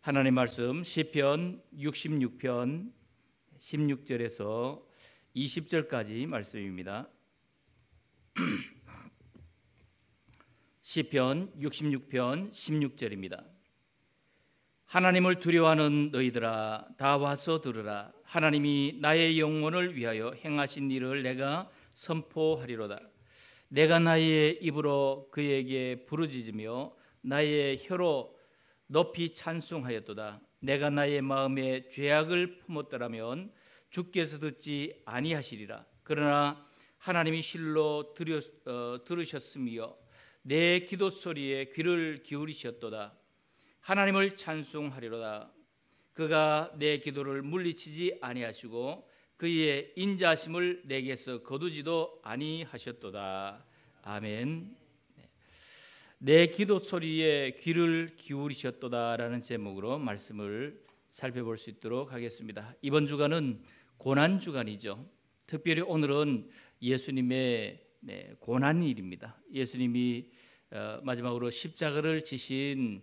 하나님 말씀 시편 66편 16절에서 20절까지 말씀입니다. 시편 66편 16절입니다. 하나님을 두려워하는 너희들아 다 와서 들으라 하나님이 나의 영혼을 위하여 행하신 일을 내가 선포하리로다 내가 나의 입으로 그에게 부르짖으며 나의 혀로 높이 찬송하였도다. 내가 나의 마음에 죄악을 품었더라면 주께서 듣지 아니하시리라. 그러나 하나님이 실로 들여, 어, 들으셨으며 내 기도 소리에 귀를 기울이셨도다. 하나님을 찬송하리로다. 그가 내 기도를 물리치지 아니하시고 그의 인자심을 내게서 거두지도 아니하셨도다. 아멘. 내 기도 소리에 귀를 기울이셨도다라는 제목으로 말씀을 살펴볼 수 있도록 하겠습니다. 이번 주간은 고난 주간이죠. 특별히 오늘은 예수님의 네, 고난일입니다. 예수님이 어, 마지막으로 십자가를 지신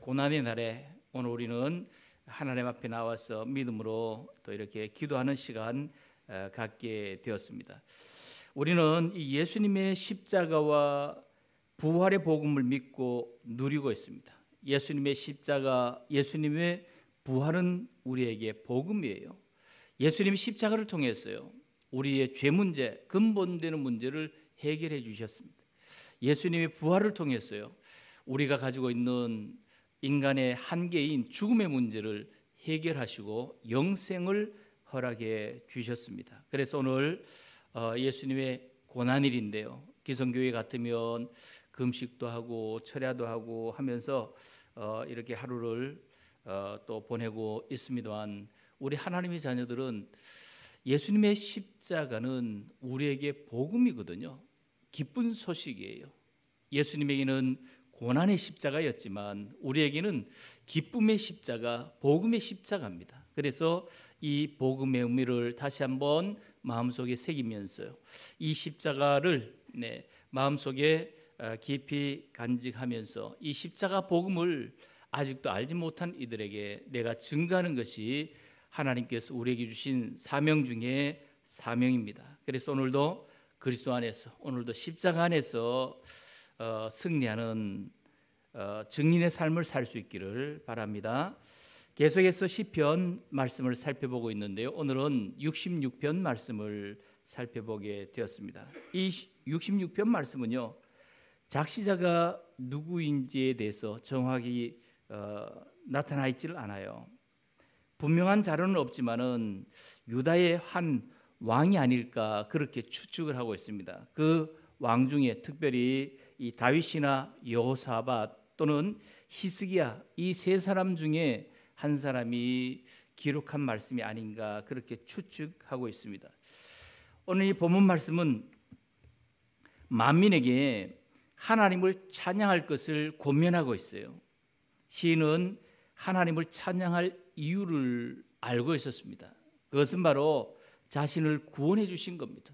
고난의 날에 오늘 우리는 하나님 앞에 나와서 믿음으로 또 이렇게 기도하는 시간 어, 갖게 되었습니다. 우리는 이 예수님의 십자가와 부활의 복음을 믿고 누리고 있습니다. 예수님의 십자가, 예수님의 부활은 우리에게 복음이에요. 예수님 십자가를 통해서요. 우리의 죄 문제, 근본되는 문제를 해결해 주셨습니다. 예수님의 부활을 통해서요. 우리가 가지고 있는 인간의 한계인 죽음의 문제를 해결하시고 영생을 허락해 주셨습니다. 그래서 오늘 어, 예수님의 고난일인데요. 기성교회 같으면 금식도 하고 철야도 하고 하면서 어, 이렇게 하루를 어, 또 보내고 있습니다만 우리 하나님의 자녀들은 예수님의 십자가는 우리에게 복음이거든요. 기쁜 소식이에요. 예수님에게는 고난의 십자가였지만 우리에게는 기쁨의 십자가, 복음의 십자가입니다. 그래서 이 복음의 의미를 다시 한번 마음속에 새기면서이 십자가를 네, 마음속에 어, 깊이 간직하면서 이 십자가 복음을 아직도 알지 못한 이들에게 내가 증가하는 것이 하나님께서 우리에게 주신 사명 중에 사명입니다. 그래서 오늘도 그리스도 안에서 오늘도 십자가 안에서 어, 승리하는 어, 증인의 삶을 살 수 있기를 바랍니다. 계속해서 시편 말씀을 살펴보고 있는데요. 오늘은 66편 말씀을 살펴보게 되었습니다. 이 66편 말씀은요. 작시자가 누구인지에 대해서 정확히 어, 나타나 있질 않아요. 분명한 자료는 없지만은 유다의 한 왕이 아닐까 그렇게 추측을 하고 있습니다. 그 왕 중에 특별히 이 다윗이나 여호사밧 또는 히스기야 이 세 사람 중에 한 사람이 기록한 말씀이 아닌가 그렇게 추측하고 있습니다. 오늘 이 본문 말씀은 만민에게 하나님을 찬양할 것을 권면하고 있어요. 시인은 하나님을 찬양할 이유를 알고 있었습니다. 그것은 바로 자신을 구원해 주신 겁니다.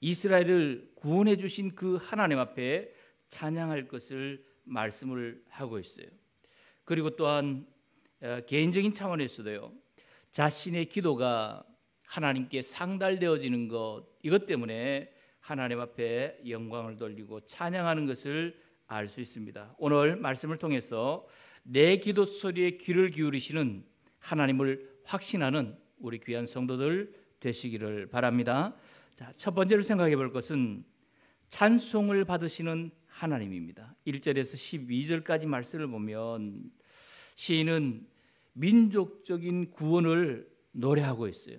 이스라엘을 구원해 주신 그 하나님 앞에 찬양할 것을 말씀을 하고 있어요. 그리고 또한 어, 개인적인 차원에서도요. 자신의 기도가 하나님께 상달되어지는 것 이것 때문에 하나님 앞에 영광을 돌리고 찬양하는 것을 알 수 있습니다. 오늘 말씀을 통해서 내 기도 소리에 귀를 기울이시는 하나님을 확신하는 우리 귀한 성도들 되시기를 바랍니다. 자, 첫 번째로 생각해 볼 것은 찬송을 받으시는 하나님입니다. 1절에서 12절까지 말씀을 보면 시인은 민족적인 구원을 노래하고 있어요.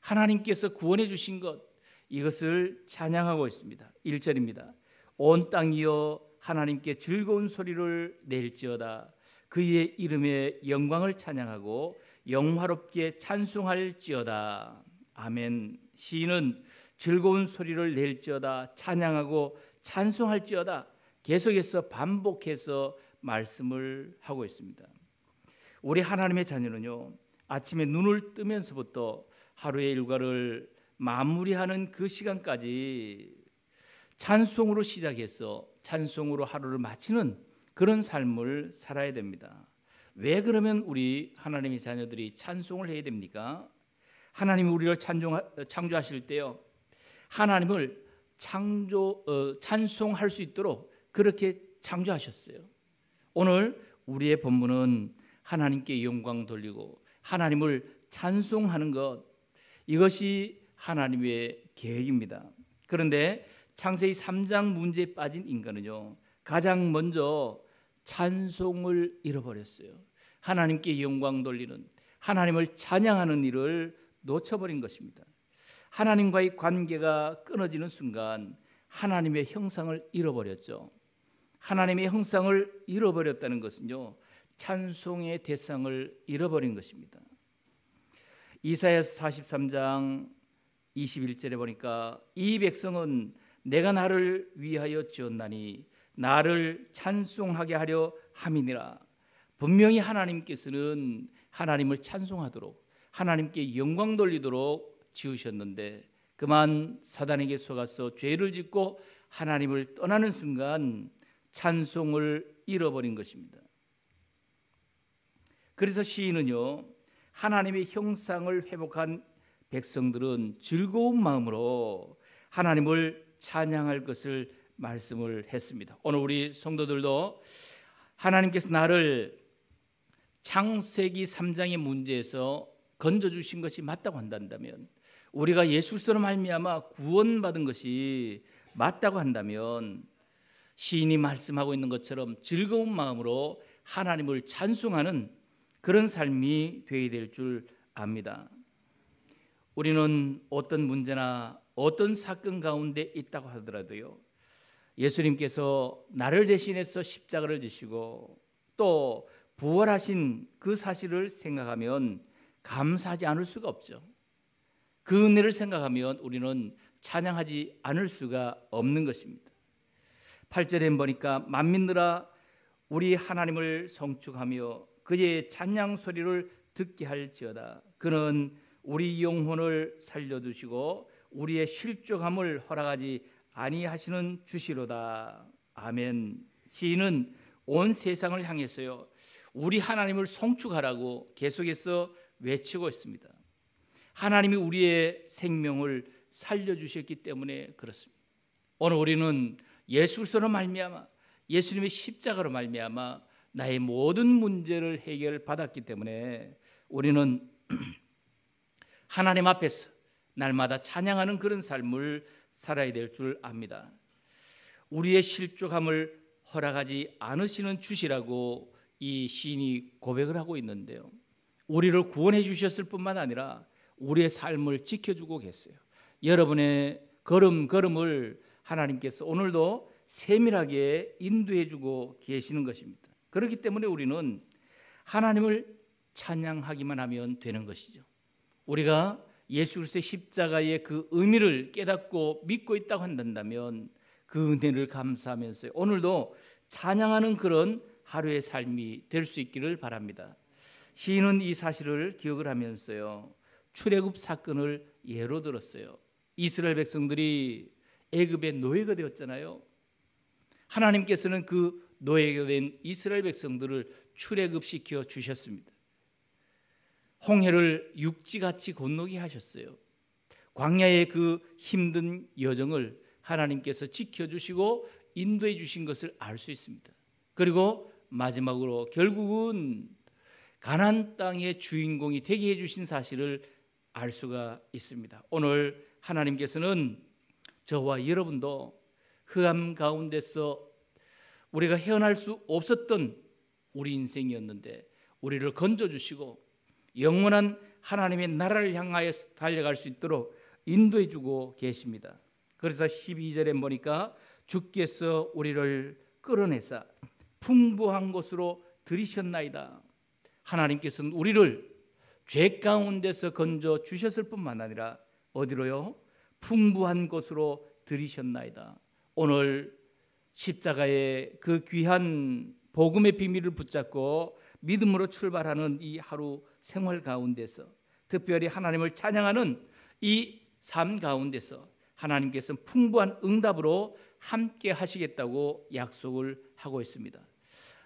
하나님께서 구원해 주신 것 이것을 찬양하고 있습니다. 1절입니다. 온 땅이여 하나님께 즐거운 소리를 낼지어다 그의 이름의 영광을 찬양하고 영화롭게 찬송할지어다 아멘 시인은 즐거운 소리를 낼지어다 찬양하고 찬송할지어다 계속해서 반복해서 말씀을 하고 있습니다 우리 하나님의 자녀는요 아침에 눈을 뜨면서부터 하루의 일과를 마무리하는 그 시간까지 찬송으로 시작해서 찬송으로 하루를 마치는 그런 삶을 살아야 됩니다. 왜 그러면 우리 하나님의 자녀들이 찬송을 해야 됩니까? 하나님이 우리를 찬종, 창조하실 때요. 하나님을 창조 어, 찬송할 수 있도록 그렇게 창조하셨어요. 오늘 우리의 본문은 하나님께 영광 돌리고 하나님을 찬송하는 것 이것이 하나님의 계획입니다. 그런데 창세기 3장 문제에 빠진 인간은요. 가장 먼저 찬송을 잃어버렸어요. 하나님께 영광 돌리는 하나님을 찬양하는 일을 놓쳐버린 것입니다. 하나님과의 관계가 끊어지는 순간 하나님의 형상을 잃어버렸죠. 하나님의 형상을 잃어버렸다는 것은요. 찬송의 대상을 잃어버린 것입니다. 이사야 43장 21절에 보니까 이 백성은 내가 나를 위하여 지었나니 나를 찬송하게 하려 함이니라. 분명히 하나님께서는 하나님을 찬송하도록 하나님께 영광 돌리도록 지으셨는데 그만 사단에게 속아서 죄를 짓고 하나님을 떠나는 순간 찬송을 잃어버린 것입니다. 그래서 시인은요 하나님의 형상을 회복한 백성들은 즐거운 마음으로 하나님을 찬양할 것을 말씀을 했습니다. 오늘 우리 성도들도 하나님께서 나를 창세기 3장의 문제에서 건져 주신 것이 맞다고 한다면 우리가 예수로 말미암아 구원받은 것이 맞다고 한다면 시인이 말씀하고 있는 것처럼 즐거운 마음으로 하나님을 찬송하는 그런 삶이 되어야 될 줄 압니다. 우리는 어떤 문제나 어떤 사건 가운데 있다고 하더라도요. 예수님께서 나를 대신해서 십자가를 지시고 또 부활하신 그 사실을 생각하면 감사하지 않을 수가 없죠. 그 은혜를 생각하면 우리는 찬양하지 않을 수가 없는 것입니다. 8절에 보니까 만민들아 우리 하나님을 성축하며 그의 찬양 소리를 듣게 할지어다. 그는 우리 영혼을 살려주시고 우리의 실족함을 허락하지 아니하시는 주시로다. 아멘. 시인은 온 세상을 향해서요. 우리 하나님을 송축하라고 계속해서 외치고 있습니다. 하나님이 우리의 생명을 살려 주셨기 때문에 그렇습니다. 오늘 우리는 예수 그리스 말미암아 예수님의 십자가로 말미암아 나의 모든 문제를 해결받았기 때문에 우리는 하나님 앞에서 날마다 찬양하는 그런 삶을 살아야 될 줄 압니다. 우리의 실족함을 허락하지 않으시는 주시라고 이 시인이 고백을 하고 있는데요. 우리를 구원해 주셨을 뿐만 아니라 우리의 삶을 지켜주고 계세요. 여러분의 걸음걸음을 하나님께서 오늘도 세밀하게 인도해 주고 계시는 것입니다. 그렇기 때문에 우리는 하나님을 찬양하기만 하면 되는 것이죠. 우리가 예수 그리스도의 십자가의 그 의미를 깨닫고 믿고 있다고 한다면 그 은혜를 감사하면서 오늘도 찬양하는 그런 하루의 삶이 될 수 있기를 바랍니다. 시인은 이 사실을 기억을 하면서요. 출애굽 사건을 예로 들었어요. 이스라엘 백성들이 애굽의 노예가 되었잖아요. 하나님께서는 그 노예가 된 이스라엘 백성들을 출애굽시켜 주셨습니다. 홍해를 육지같이 건너게 하셨어요. 광야의 그 힘든 여정을 하나님께서 지켜주시고 인도해 주신 것을 알 수 있습니다. 그리고 마지막으로 결국은 가난 땅의 주인공이 되게 해 주신 사실을 알 수가 있습니다. 오늘 하나님께서는 저와 여러분도 흑암 가운데서 우리가 헤어날 수 없었던 우리 인생이었는데 우리를 건져 주시고 영원한 하나님의 나라를 향하여 달려갈 수 있도록 인도해 주고 계십니다. 그래서 12절에 보니까 주께서 우리를 끌어내사 풍부한 곳으로 들이셨나이다. 하나님께서는 우리를 죄 가운데서 건져 주셨을 뿐만 아니라 어디로요? 풍부한 곳으로 들이셨나이다. 오늘 십자가의 그 귀한 복음의 비밀을 붙잡고 믿음으로 출발하는 이 하루 생활 가운데서 특별히 하나님을 찬양하는 이 삶 가운데서 하나님께서는 풍부한 응답으로 함께 하시겠다고 약속을 하고 있습니다.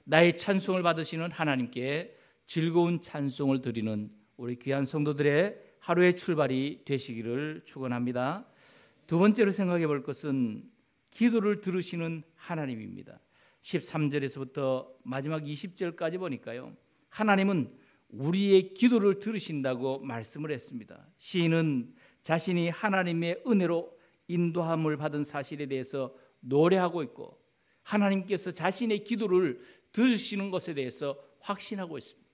나의 찬송을 받으시는 하나님께 즐거운 찬송을 드리는 우리 귀한 성도들의 하루의 출발이 되시기를 축원합니다. 두 번째로 생각해 볼 것은 기도를 들으시는 하나님입니다. 13절에서부터 마지막 20절까지 보니까요. 하나님은 우리의 기도를 들으신다고 말씀을 했습니다. 시인은 자신이 하나님의 은혜로 인도함을 받은 사실에 대해서 노래하고 있고 하나님께서 자신의 기도를 들으시는 것에 대해서 확신하고 있습니다.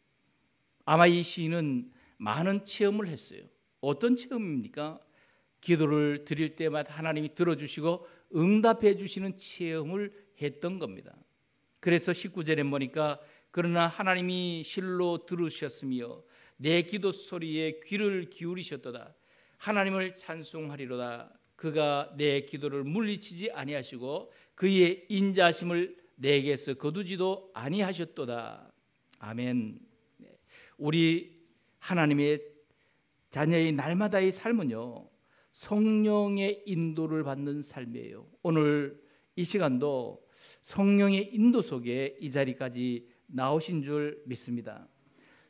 아마 이 시인은 많은 체험을 했어요. 어떤 체험입니까? 기도를 드릴 때마다 하나님이 들어주시고 응답해 주시는 체험을 했던 겁니다. 그래서 19절에 보니까 그러나 하나님이 실로 들으셨으며 내 기도 소리에 귀를 기울이셨도다. 하나님을 찬송하리로다. 그가 내 기도를 물리치지 아니하시고 그의 인자심을 내게서 거두지도 아니하셨도다. 아멘. 네. 우리 하나님의 자녀의 날마다의 삶은요. 성령의 인도를 받는 삶이에요. 오늘 이 시간도 성령의 인도 속에 이 자리까지 나오신 줄 믿습니다.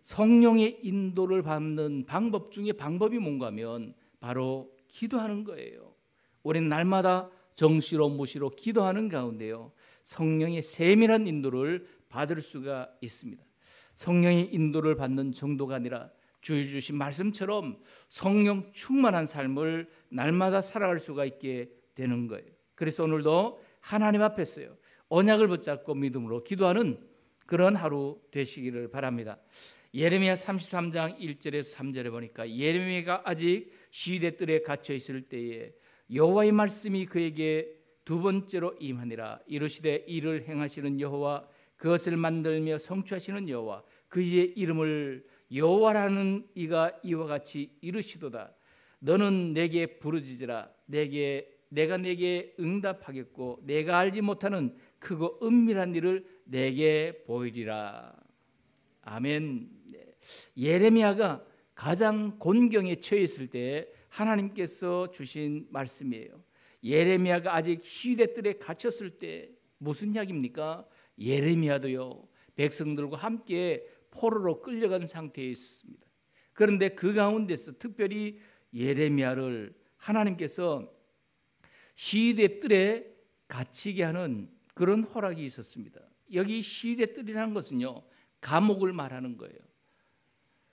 성령의 인도를 받는 방법 중에 방법이 뭔가 면 바로 기도하는 거예요. 우리는 날마다 정시로 무시로 기도하는 가운데요. 성령의 세밀한 인도를 받을 수가 있습니다. 성령의 인도를 받는 정도가 아니라 주의 주신 말씀처럼 성령 충만한 삶을 날마다 살아갈 수가 있게 되는 거예요. 그래서 오늘도 하나님 앞에 서요. 언약을 붙잡고 믿음으로 기도하는 그런 하루 되시기를 바랍니다. 예레미야 33장 1절에서 3절에 보니까 예레미야가 아직 시대 뜰에 갇혀 있을 때에 여호와의 말씀이 그에게 두 번째로 임하니라 이르시되 이를 행하시는 여호와 그것을 만들며 성취하시는 여호와 그의 이름을 여호와라는 이가 이와 같이 이르시도다 너는 내게 부르짖으라 내게 내가 내게 응답하겠고 내가 알지 못하는 크고 은밀한 일을 내게 보이리라. 아멘. 예레미야가 가장 곤경에 처했을때 하나님께서 주신 말씀이에요. 예레미야가 아직 시대 뜰에 갇혔을 때 무슨 이야기입니까 예레미야도요. 백성들과 함께 포로로 끌려간 상태에 있습니다. 그런데 그 가운데서 특별히 예레미야를 하나님께서 시대 뜰에 갇히게 하는 그런 허락이 있었습니다. 여기 시일 뜰이라는 것은요, 감옥을 말하는 거예요.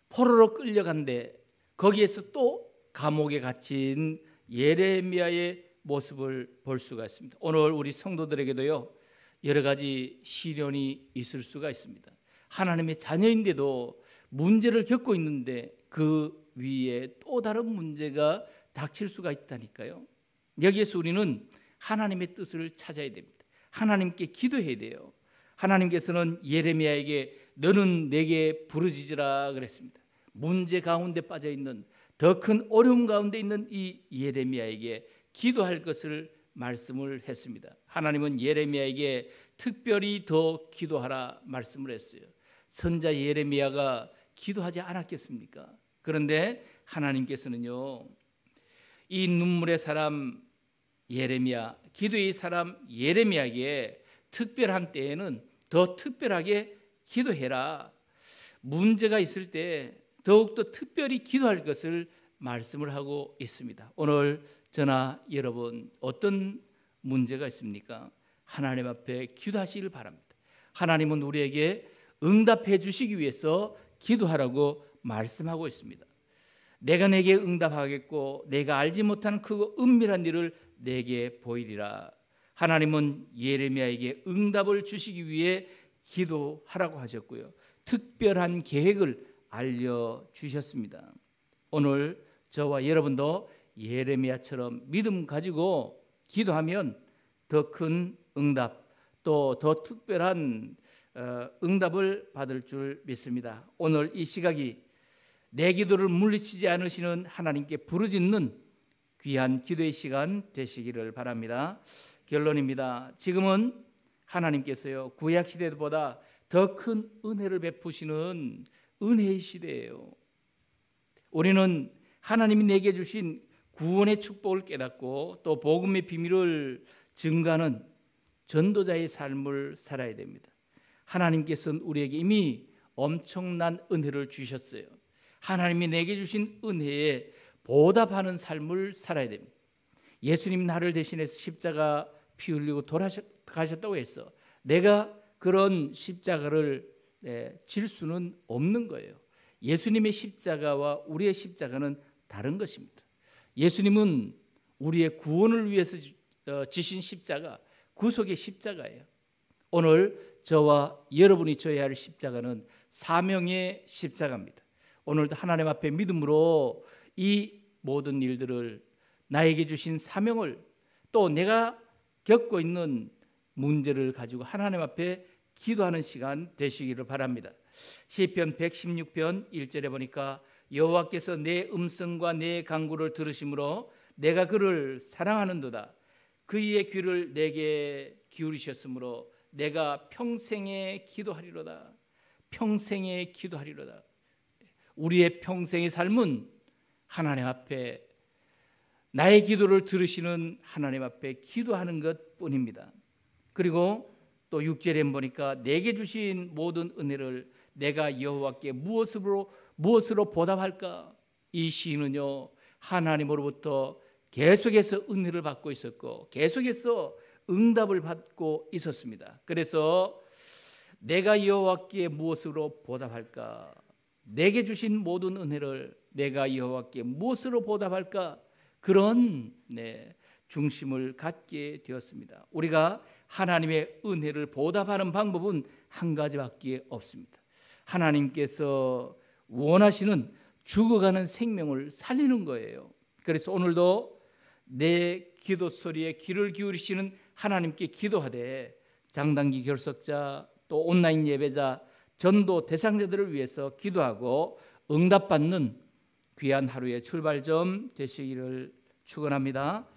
포로로 끌려간데 거기에서 또 감옥에 갇힌 예레미야의 모습을 볼 수가 있습니다. 오늘 우리 성도들에게도요, 여러 가지 시련이 있을 수가 있습니다. 하나님의 자녀인데도 문제를 겪고 있는데 그 위에 또 다른 문제가 닥칠 수가 있다니까요. 여기에서 우리는 하나님의 뜻을 찾아야 됩니다. 하나님께 기도해야 돼요. 하나님께서는 예레미야에게 너는 내게 부르짖으라 그랬습니다. 문제 가운데 빠져 있는 더 큰 어려움 가운데 있는 이 예레미야에게 기도할 것을 말씀을 했습니다. 하나님은 예레미야에게 특별히 더 기도하라 말씀을 했어요. 선자 예레미야가 기도하지 않았겠습니까? 그런데 하나님께서는요. 이 눈물의 사람 예레미야 기도의 사람 예레미야에게 특별한 때에는 더 특별하게 기도해라. 문제가 있을 때 더욱더 특별히 기도할 것을 말씀을 하고 있습니다. 오늘 저나 여러분 어떤 문제가 있습니까? 하나님 앞에 기도하시길 바랍니다. 하나님은 우리에게 응답해 주시기 위해서 기도하라고 말씀하고 있습니다. 내가 내게 응답하겠고 내가 알지 못하는 은밀한 일을 내게 보이리라. 하나님은 예레미야에게 응답을 주시기 위해 기도하라고 하셨고요. 특별한 계획을 알려 주셨습니다. 오늘 저와 여러분도 예레미야처럼 믿음 가지고 기도하면 더 큰 응답 또 더 특별한 어, 응답을 받을 줄 믿습니다. 오늘 이 시각이 내 기도를 물리치지 않으시는 하나님께 부르짖는 귀한 기도의 시간 되시기를 바랍니다. 결론입니다. 지금은 하나님께서요 구약 시대보다 더 큰 은혜를 베푸시는 은혜의 시대예요. 우리는 하나님이 내게 주신 구원의 축복을 깨닫고 또 복음의 비밀을 증가하는 전도자의 삶을 살아야 됩니다. 하나님께서는 우리에게 이미 엄청난 은혜를 주셨어요. 하나님이 내게 주신 은혜에 보답하는 삶을 살아야 됩니다. 예수님 나를 대신해서 십자가 피 흘리고 돌아가셨다고 해서 내가 그런 십자가를 예, 질 수는 없는 거예요. 예수님의 십자가와 우리의 십자가는 다른 것입니다. 예수님은 우리의 구원을 위해서 어, 지신 십자가, 구속의 십자가예요. 오늘 저와 여러분이 져야 할 십자가는 사명의 십자가입니다. 오늘도 하나님 앞에 믿음으로 이 모든 일들을 나에게 주신 사명을 또 내가 겪고 있는 문제를 가지고 하나님 앞에 기도하는 시간 되시기를 바랍니다. 시편 116편 1절에 보니까 여호와께서 내 음성과 내 간구를 들으심으로 내가 그를 사랑하는도다. 그의 귀를 내게 기울이셨으므로 내가 평생에 기도하리로다. 평생에 기도하리로다. 우리의 평생의 삶은 하나님 앞에 나의 기도를 들으시는 하나님 앞에 기도하는 것뿐입니다. 그리고 또 6절에 보니까 내게 주신 모든 은혜를 내가 여호와께 무엇으로 무엇으로 보답할까? 이 시인은요. 하나님으로부터 계속해서 은혜를 받고 있었고 계속해서 응답을 받고 있었습니다. 그래서 내가 여호와께 무엇으로 보답할까? 내게 주신 모든 은혜를 내가 여호와께 무엇으로 보답할까? 그런 네, 중심을 갖게 되었습니다. 우리가 하나님의 은혜를 보답하는 방법은 한 가지밖에 없습니다. 하나님께서 원하시는 죽어가는 생명을 살리는 거예요. 그래서 오늘도 내 기도 소리에 귀를 기울이시는 하나님께 기도하되 장단기 결석자 또 온라인 예배자 전도 대상자들을 위해서 기도하고 응답받는 귀한 하루의 출발점 되시기를 축원합니다.